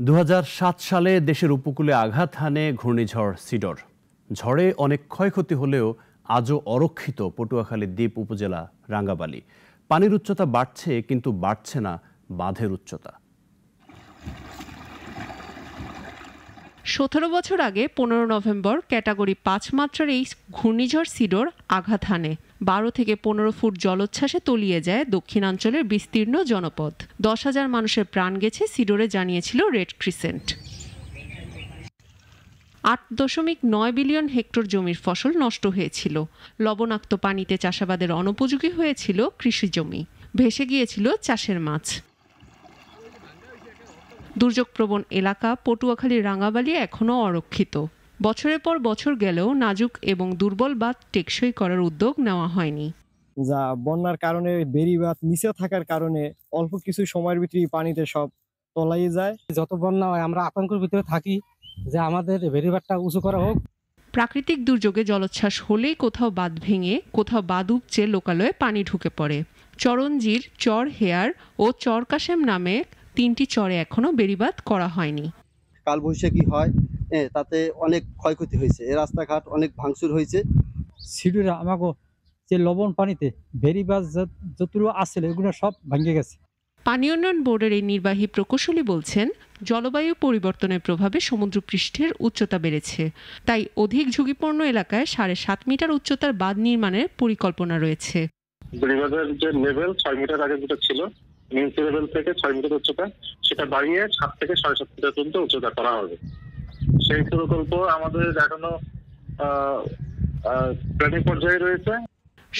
2007 সালে দেশের উপকূলে আঘাত হানে ঘূর্ণিঝড় সিডর ঝড়ে অনেক ক্ষয়ক্ষতি হলেও আজও অরক্ষিত পটুয়াখালী দ্বীপ উপজেলা রাঙ্গাবালি পানির উচ্চতা বাড়ছে কিন্তু বাড়ছে না বাঁধের উচ্চতা সতেরো বছর আগে পনেরো নভেম্বর ক্যাটাগরি পাঁচ মাত্রার এই ঘূর্ণিঝড় সিডোর আঘাত হানে বারো থেকে পনেরো ফুট জলোচ্ছ্বাসে তলিয়ে যায় দক্ষিণাঞ্চলের বিস্তীর্ণ জনপদ দশ হাজার মানুষের প্রাণ গেছে সিডোরে জানিয়েছিল রেড ক্রিসেন্ট আট দশমিক নয় বিলিয়ন হেক্টর জমির ফসল নষ্ট হয়েছিল লবণাক্ত পানিতে চাষাবাদের অনুপযোগী হয়েছিল কৃষি জমি ভেসে গিয়েছিল চাষের মাছ দুর্যোগপ্রবণ এলাকা পটুয়াখালীর রাঙাবালি এখনও অরক্ষিত বছরের পর বছর গেলেও নাজুক এবং দুর্বল বাঁধ টেকসই করার উদ্যোগ নেওয়া হয়নি যা বন্যার কারণে বেরি বাঁধ নিচে থাকার কারণে অল্প কিছু সময়ের ভিতরে পানিতে সব তলাই যায় যত বন্যা হয় আমরা আতঙ্কের ভিতরে থাকি যে আমাদের বাঁধটা উঁচু করা হোক প্রাকৃতিক দুর্যোগে জলোচ্ছ্বাস হলেই কোথাও বাঁধ ভেঙে কোথাও বাঁধ উপচে লোকালয়ে পানি ঢুকে পড়ে চরঞ্জির চর হেয়ার ও চরকাশেম নামে তিনটি চরে এখনও বেরিবাদ করা হয়নি কালবৈশাখী হয় তাতে অনেক ক্ষয়ক্ষতি হয়েছে এই রাস্তাঘাট অনেক ভাঙচুর হয়েছে সিডুরা আমাকে যে লবণ পানিতে বাস যতটুকু আসছিল এগুলো সব ভাঙে গেছে পানি উন্নয়ন বোর্ডের এই নির্বাহী প্রকৌশলী বলছেন জলবায়ু পরিবর্তনের প্রভাবে সমুদ্র পৃষ্ঠের উচ্চতা বেড়েছে তাই অধিক ঝুঁকিপূর্ণ এলাকায় সাড়ে সাত মিটার উচ্চতার বাঁধ নির্মাণের পরিকল্পনা রয়েছে যে লেভেল ছয় মিটার আগে যেটা ছিল লেভেল থেকে ছয় মিটার উচ্চতা সেটা বাড়িয়ে সাত থেকে সাড়ে সাত মিটার পর্যন্ত উচ্চতা করা হবে সেই প্রকল্প আমাদের এখনো প্ল্যানিং পর্যায়ে রয়েছে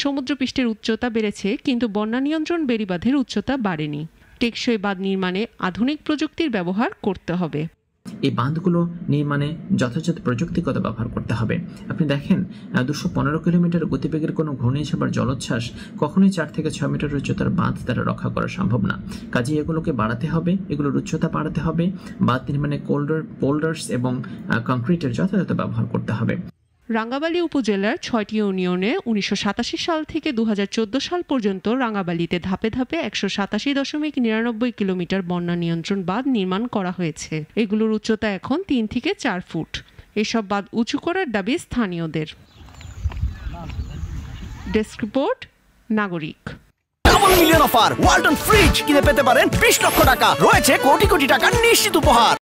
সমুদ্রপৃষ্ঠের উচ্চতা বেড়েছে কিন্তু বন্যা নিয়ন্ত্রণ বেড়িবাঁধের উচ্চতা বাড়েনি টেকসই বাঁধ নির্মাণে আধুনিক প্রযুক্তির ব্যবহার করতে হবে এই বাঁধগুলো নির্মাণে যথাযথ প্রযুক্তিগত ব্যবহার করতে হবে আপনি দেখেন দুশো পনেরো কিলোমিটার গতিবেগের কোনো ঘূর্ণিঝড় জলোচ্ছ্বাস কখনোই চার থেকে ছয় মিটার উচ্চতার বাঁধ দ্বারা রক্ষা করা সম্ভব না কাজে এগুলোকে বাড়াতে হবে এগুলোর উচ্চতা বাড়াতে হবে বাঁধ নির্মাণে কোল্ডার পোল্ডার্স এবং কংক্রিটের যথাযথ ব্যবহার করতে হবে রাঙ্গাবালী উপজেলার ছয়টি ইউনিয়নে উনিশশো সাল থেকে দু সাল পর্যন্ত রাঙ্গাবালিতে ধাপে ধাপে একশো দশমিক নিরানব্বই কিলোমিটার বন্যা নিয়ন্ত্রণ বাঁধ নির্মাণ করা হয়েছে এগুলোর উচ্চতা এখন তিন থেকে চার ফুট এসব বাঁধ উঁচু করার দাবি স্থানীয়দের ডেস্ক রিপোর্ট নাগরিক মিলিয়ন অফার ওয়ালটন ফ্রিজ কিনে পেতে পারেন বিশ লক্ষ টাকা রয়েছে কোটি কোটি টাকা নিশ্চিত উপহার